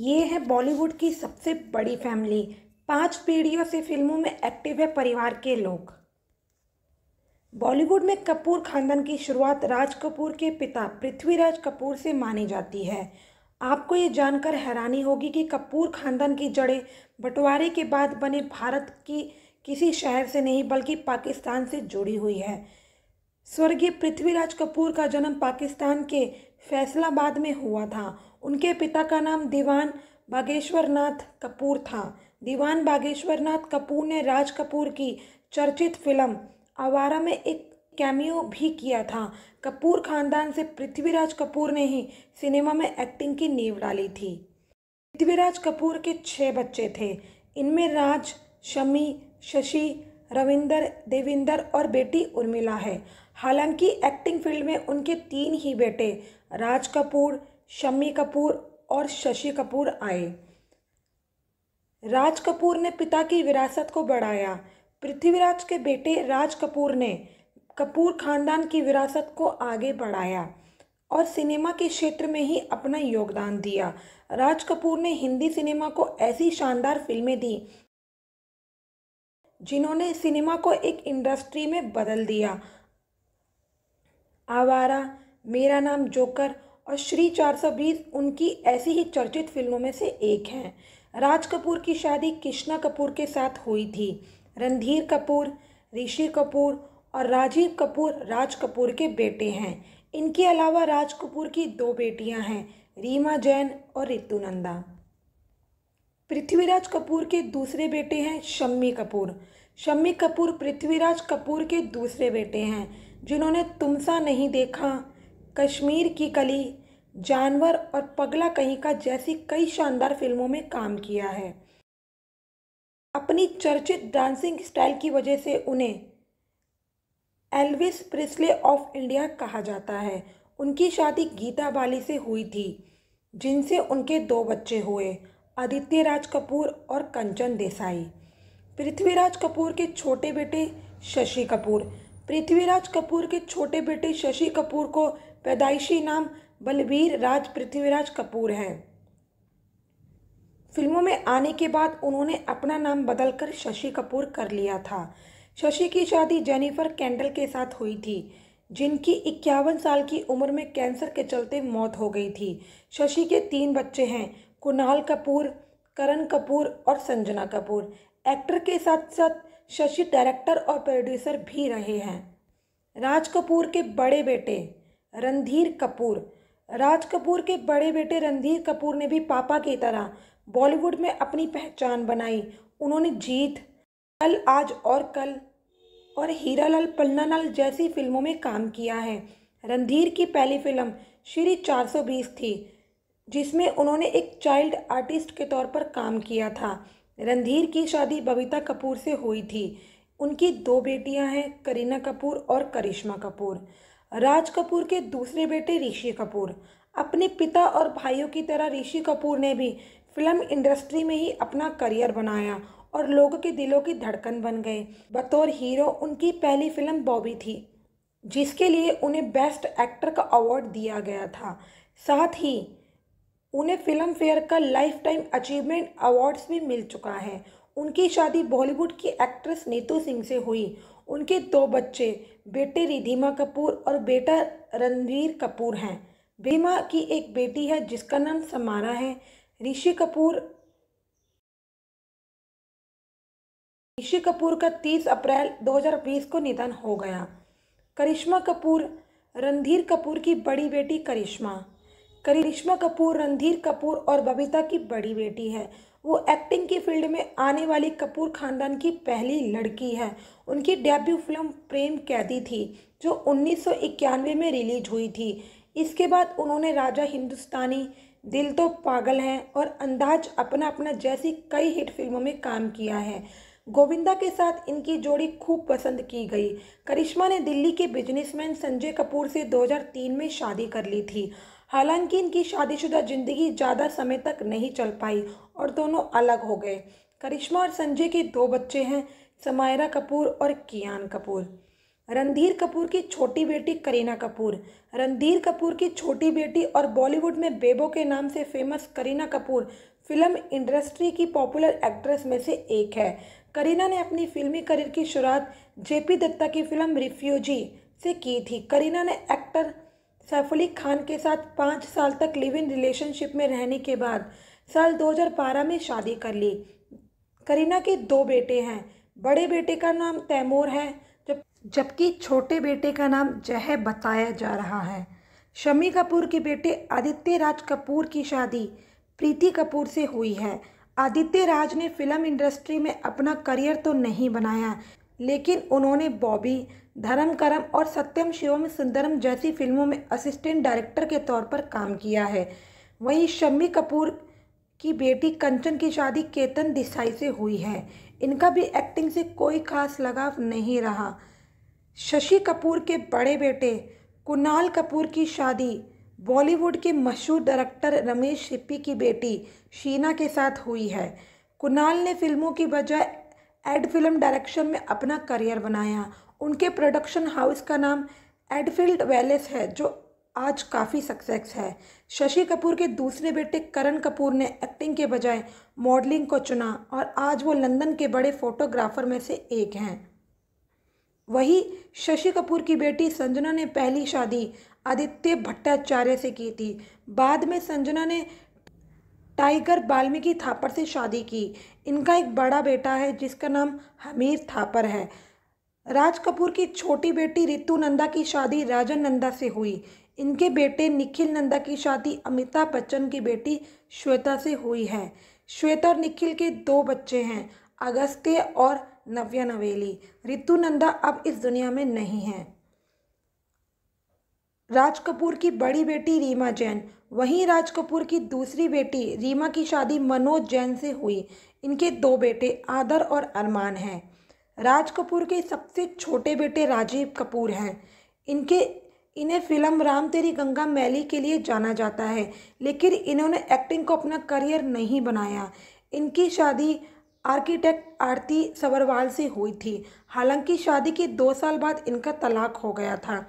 ये है बॉलीवुड की सबसे बड़ी फैमिली पांच पीढ़ियों से फिल्मों में एक्टिव है परिवार के लोग बॉलीवुड में कपूर खानदान की शुरुआत राज कपूर के पिता पृथ्वीराज कपूर से मानी जाती है आपको ये जानकर हैरानी होगी कि कपूर खानदान की जड़ें बंटवारे के बाद बने भारत की किसी शहर से नहीं बल्कि पाकिस्तान से जुड़ी हुई है स्वर्गीय पृथ्वीराज कपूर का जन्म पाकिस्तान के फैसलाबाद में हुआ था उनके पिता का नाम दीवान बागेश्वर नाथ कपूर था दीवान बागेश्वर नाथ कपूर ने राज कपूर की चर्चित फिल्म आवारा में एक कैमियो भी किया था कपूर खानदान से पृथ्वीराज कपूर ने ही सिनेमा में एक्टिंग की नींव डाली थी पृथ्वीराज कपूर के छः बच्चे थे इनमें राज शमी शशि रविंदर देविंदर और बेटी उर्मिला है हालांकि एक्टिंग फील्ड में उनके तीन ही बेटे राज कपूर शम्मी कपूर और शशि कपूर आए राज कपूर ने पिता की विरासत को बढ़ाया पृथ्वीराज के बेटे राज कपूर ने कपूर खानदान की विरासत को आगे बढ़ाया और सिनेमा के क्षेत्र में ही अपना योगदान दिया राज कपूर ने हिंदी सिनेमा को ऐसी शानदार फिल्में दी जिन्होंने सिनेमा को एक इंडस्ट्री में बदल दिया आवारा मेरा नाम जोकर और श्री चार सौ बीस उनकी ऐसी ही चर्चित फिल्मों में से एक हैं राज कपूर की शादी कृष्णा कपूर के साथ हुई थी रणधीर कपूर ऋषि कपूर और राजीव कपूर राज कपूर के बेटे हैं इनके अलावा राज कपूर की दो बेटियां हैं रीमा जैन और रितु नंदा पृथ्वीराज कपूर के दूसरे बेटे हैं शम्मी कपूर शम्मी कपूर पृथ्वीराज कपूर के दूसरे बेटे हैं जिन्होंने तुमसा नहीं देखा कश्मीर की कली जानवर और पगला कहीं का जैसी कई शानदार फिल्मों में काम किया है अपनी चर्चित डांसिंग स्टाइल की वजह से उन्हें एल्विस प्रिस्ले ऑफ इंडिया कहा जाता है उनकी शादी गीता बाली से हुई थी जिनसे उनके दो बच्चे हुए आदित्य राज कपूर और कंचन देसाई पृथ्वीराज कपूर के छोटे बेटे शशि कपूर पृथ्वीराज कपूर के छोटे बेटे शशि कपूर को पैदाइशी नाम बलबीर राज पृथ्वीराज कपूर है फिल्मों में आने के बाद उन्होंने अपना नाम बदलकर शशि कपूर कर लिया था शशि की शादी जेनिफर कैंडल के साथ हुई थी जिनकी इक्यावन साल की उम्र में कैंसर के चलते मौत हो गई थी शशि के तीन बच्चे हैं कुणाल कपूर करण कपूर और संजना कपूर एक्टर के साथ साथ शशि डायरेक्टर और प्रोड्यूसर भी रहे हैं राज कपूर के बड़े बेटे रणधीर कपूर राज कपूर के बड़े बेटे रणधीर कपूर ने भी पापा की तरह बॉलीवुड में अपनी पहचान बनाई उन्होंने जीत कल आज और कल और हीरालाल पन्नालाल जैसी फिल्मों में काम किया है रणधीर की पहली फिल्म श्री 420 थी जिसमें उन्होंने एक चाइल्ड आर्टिस्ट के तौर पर काम किया था रणधीर की शादी बबीता कपूर से हुई थी उनकी दो बेटियां हैं करीना कपूर और करिश्मा कपूर राज कपूर के दूसरे बेटे ऋषि कपूर अपने पिता और भाइयों की तरह ऋषि कपूर ने भी फिल्म इंडस्ट्री में ही अपना करियर बनाया और लोगों के दिलों की धड़कन बन गए बतौर हीरो उनकी पहली फिल्म बॉबी थी जिसके लिए उन्हें बेस्ट एक्टर का अवार्ड दिया गया था साथ ही उन्हें फिल्म फेयर का लाइफ टाइम अचीवमेंट अवार्ड्स भी मिल चुका है उनकी शादी बॉलीवुड की एक्ट्रेस नीतू सिंह से हुई उनके दो बच्चे बेटे रिधिमा कपूर और बेटा रणवीर कपूर हैं रिधिमा की एक बेटी है जिसका नाम समारा है ऋषि कपूर ऋषि कपूर का 30 अप्रैल 2020 को निधन हो गया करिश्मा कपूर रणधीर कपूर की बड़ी बेटी करिश्मा करिश्मा कपूर रणधीर कपूर और बबीता की बड़ी बेटी है वो एक्टिंग की फील्ड में आने वाली कपूर खानदान की पहली लड़की है उनकी डेब्यू फिल्म प्रेम कैदी थी जो उन्नीस में रिलीज हुई थी इसके बाद उन्होंने राजा हिंदुस्तानी दिल तो पागल है और अंदाज अपना अपना जैसी कई हिट फिल्मों में काम किया है गोविंदा के साथ इनकी जोड़ी खूब पसंद की गई करिश्मा ने दिल्ली के बिजनेसमैन संजय कपूर से 2003 में शादी कर ली थी हालांकि इनकी शादीशुदा ज़िंदगी ज़्यादा समय तक नहीं चल पाई और दोनों अलग हो गए करिश्मा और संजय के दो बच्चे हैं समायरा कपूर और कियान कपूर रणधीर कपूर की छोटी बेटी करीना कपूर रणधीर कपूर की छोटी बेटी और बॉलीवुड में बेबो के नाम से famous Kareena Kapoor film industry की पॉपुलर एक्ट्रेस में से एक है करीना ने अपनी फिल्मी करियर की शुरुआत जेपी दत्ता की फिल्म रिफ्यूजी से की थी करीना ने एक्टर सैफ अली खान के साथ पाँच साल तक लिव इन रिलेशनशिप में रहने के बाद साल 2012 में शादी कर ली करीना के दो बेटे हैं बड़े बेटे का नाम तैमूर है जब जबकि छोटे बेटे का नाम जह बताया जा रहा है शमी कपूर के बेटे आदित्य राज कपूर की शादी प्रीति कपूर से हुई है आदित्य राज ने फिल्म इंडस्ट्री में अपना करियर तो नहीं बनाया लेकिन उन्होंने बॉबी धर्म करम और सत्यम शिवम सुंदरम जैसी फिल्मों में असिस्टेंट डायरेक्टर के तौर पर काम किया है वहीं शम्मी कपूर की बेटी कंचन की शादी केतन देसाई से हुई है इनका भी एक्टिंग से कोई खास लगाव नहीं रहा शशि कपूर के बड़े बेटे कुणाल कपूर की शादी बॉलीवुड के मशहूर डायरेक्टर रमेश सिप्पी की बेटी शीना के साथ हुई है कुणाल ने फिल्मों की बजाय एड फिल्म डायरेक्शन में अपना करियर बनाया उनके प्रोडक्शन हाउस का नाम एडफील्ड वेलेस है जो आज काफ़ी सक्सेस है शशि कपूर के दूसरे बेटे करण कपूर ने एक्टिंग के बजाय मॉडलिंग को चुना और आज वो लंदन के बड़े फोटोग्राफर में से एक हैं वही शशि कपूर की बेटी संजना ने पहली शादी आदित्य भट्टाचार्य से की थी बाद में संजना ने टाइगर बाल्मीकि थापर से शादी की इनका एक बड़ा बेटा है जिसका नाम हमीर थापर है राज कपूर की छोटी बेटी रितु नंदा की शादी राजन नंदा से हुई इनके बेटे निखिल नंदा की शादी अमिताभ बच्चन की बेटी श्वेता से हुई है श्वेता और निखिल के दो बच्चे हैं अगस्त्य और नव्या नवेली रितु नंदा अब इस दुनिया में नहीं हैं राज कपूर की बड़ी बेटी रीमा जैन वहीं राज कपूर की दूसरी बेटी रीमा की शादी मनोज जैन से हुई इनके दो बेटे आदर और अरमान हैं राज कपूर के सबसे छोटे बेटे राजीव कपूर हैं इनके इन्हें फिल्म राम तेरी गंगा मैली के लिए जाना जाता है लेकिन इन्होंने एक्टिंग को अपना करियर नहीं बनाया इनकी शादी आर्किटेक्ट आरती सबरवाल से हुई थी हालांकि शादी के दो साल बाद इनका तलाक हो गया था